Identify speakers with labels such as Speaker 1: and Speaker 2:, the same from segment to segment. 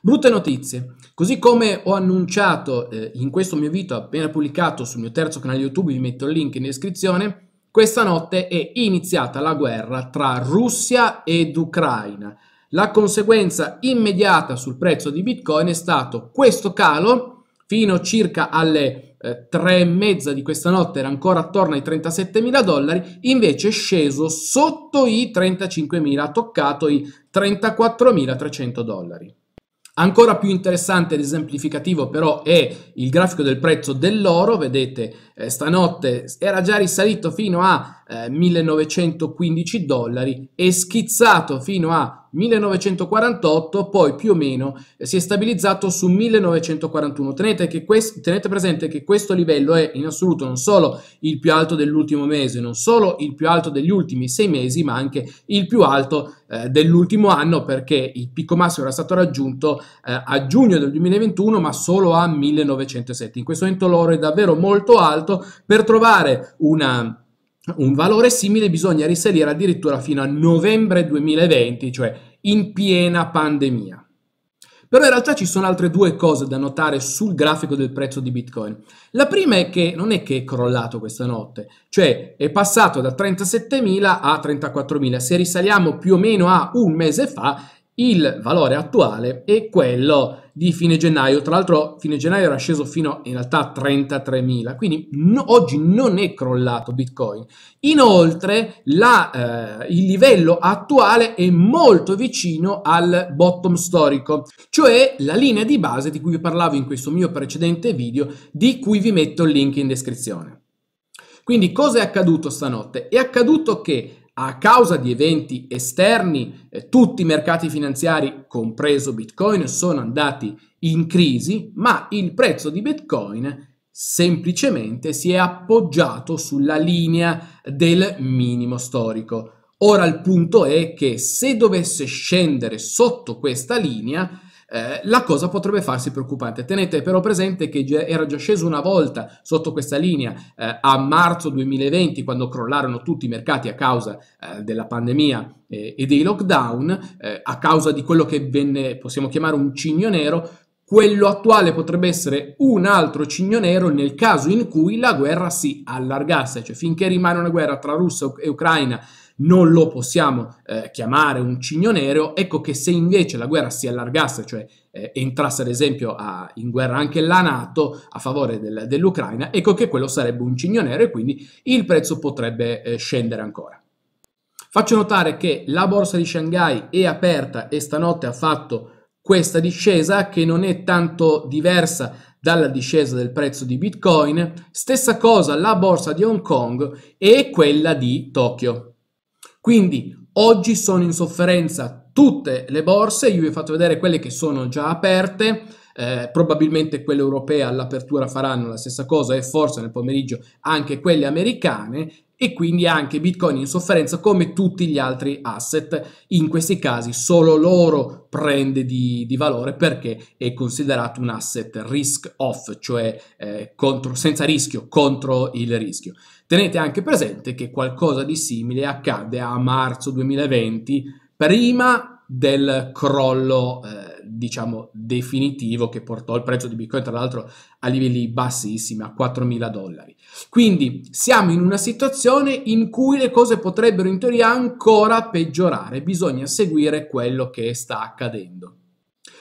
Speaker 1: Brutte notizie. Così come ho annunciato eh, in questo mio video appena pubblicato sul mio terzo canale YouTube, vi metto il link in descrizione, questa notte è iniziata la guerra tra Russia ed Ucraina. La conseguenza immediata sul prezzo di Bitcoin è stato questo calo fino circa alle eh, tre e mezza di questa notte era ancora attorno ai 37 mila dollari, invece è sceso sotto i 35 mila ha toccato i 34 mila 300 dollari. Ancora più interessante ed esemplificativo però è il grafico del prezzo dell'oro, vedete eh, stanotte era già risalito fino a eh, 1915 dollari e schizzato fino a 1948 poi più o meno eh, si è stabilizzato su 1941. Tenete, questo, tenete, presente che questo livello è in assoluto non solo il più alto dell'ultimo mese, non solo il più alto degli ultimi sei mesi, ma anche il più alto eh, dell'ultimo anno perché il picco massimo era stato raggiunto eh, a giugno del 2021 ma solo a 1907. In questo momento l'oro è davvero molto alto per trovare una un valore simile bisogna risalire addirittura fino a novembre 2020, cioè in piena pandemia. Però in realtà ci sono altre due cose da notare sul grafico del prezzo di Bitcoin. La prima è che non è che è crollato questa notte, cioè è passato da 37.000 a 34.000. Se risaliamo più o meno a un mese fa, il valore attuale è quello di fine gennaio. Tra l'altro fine gennaio era sceso fino in realtà a 33.000, quindi no, oggi non è crollato Bitcoin. Inoltre la, eh, il livello attuale è molto vicino al bottom storico, cioè la linea di base di cui vi parlavo in questo mio precedente video, di cui vi metto il link in descrizione. Quindi cosa è accaduto stanotte? È accaduto che a causa di eventi esterni, eh, tutti i mercati finanziari, compreso Bitcoin, sono andati in crisi, ma il prezzo di Bitcoin semplicemente si è appoggiato sulla linea del minimo storico. Ora il punto è che se dovesse scendere sotto questa linea, eh, la cosa potrebbe farsi preoccupante. Tenete però presente che era già sceso una volta sotto questa linea eh, a marzo 2020 quando crollarono tutti i mercati a causa eh, della pandemia eh, e dei lockdown, eh, a causa di quello che venne, possiamo chiamare un cigno nero, quello attuale potrebbe essere un altro cigno nero nel caso in cui la guerra si allargasse, cioè finché rimane una guerra tra Russia e Ucraina non lo possiamo eh, chiamare un cigno nero, ecco che se invece la guerra si allargasse, cioè eh, entrasse ad esempio a, in guerra anche la Nato a favore del, dell'Ucraina, ecco che quello sarebbe un cigno nero e quindi il prezzo potrebbe eh, scendere ancora. Faccio notare che la borsa di Shanghai è aperta e stanotte ha fatto questa discesa che non è tanto diversa dalla discesa del prezzo di Bitcoin, stessa cosa la borsa di Hong Kong e quella di Tokyo. Quindi oggi sono in sofferenza tutte le borse, io vi ho fatto vedere quelle che sono già aperte, eh, probabilmente quelle europee all'apertura faranno la stessa cosa e forse nel pomeriggio anche quelle americane e quindi anche Bitcoin in sofferenza come tutti gli altri asset. In questi casi solo l'oro prende di, di valore perché è considerato un asset risk off, cioè eh, contro, senza rischio, contro il rischio. Tenete anche presente che qualcosa di simile accadde a marzo 2020, prima del crollo eh, diciamo definitivo che portò il prezzo di Bitcoin tra l'altro a livelli bassissimi a 4.000 dollari. Quindi siamo in una situazione in cui le cose potrebbero in teoria ancora peggiorare, bisogna seguire quello che sta accadendo.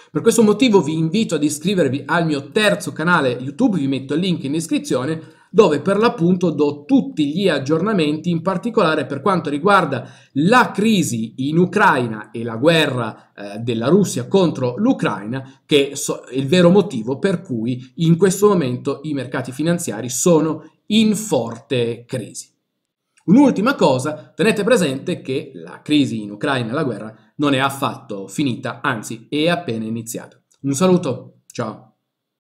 Speaker 1: Per questo motivo vi invito ad iscrivervi al mio terzo canale YouTube, vi metto il link in descrizione dove per l'appunto do tutti gli aggiornamenti, in particolare per quanto riguarda la crisi in Ucraina e la guerra eh, della Russia contro l'Ucraina, che so- è il vero motivo per cui in questo momento i mercati finanziari sono in forte crisi. Un'ultima cosa, tenete presente che la crisi in Ucraina e la guerra non è affatto finita, anzi è appena iniziata. Un saluto, ciao!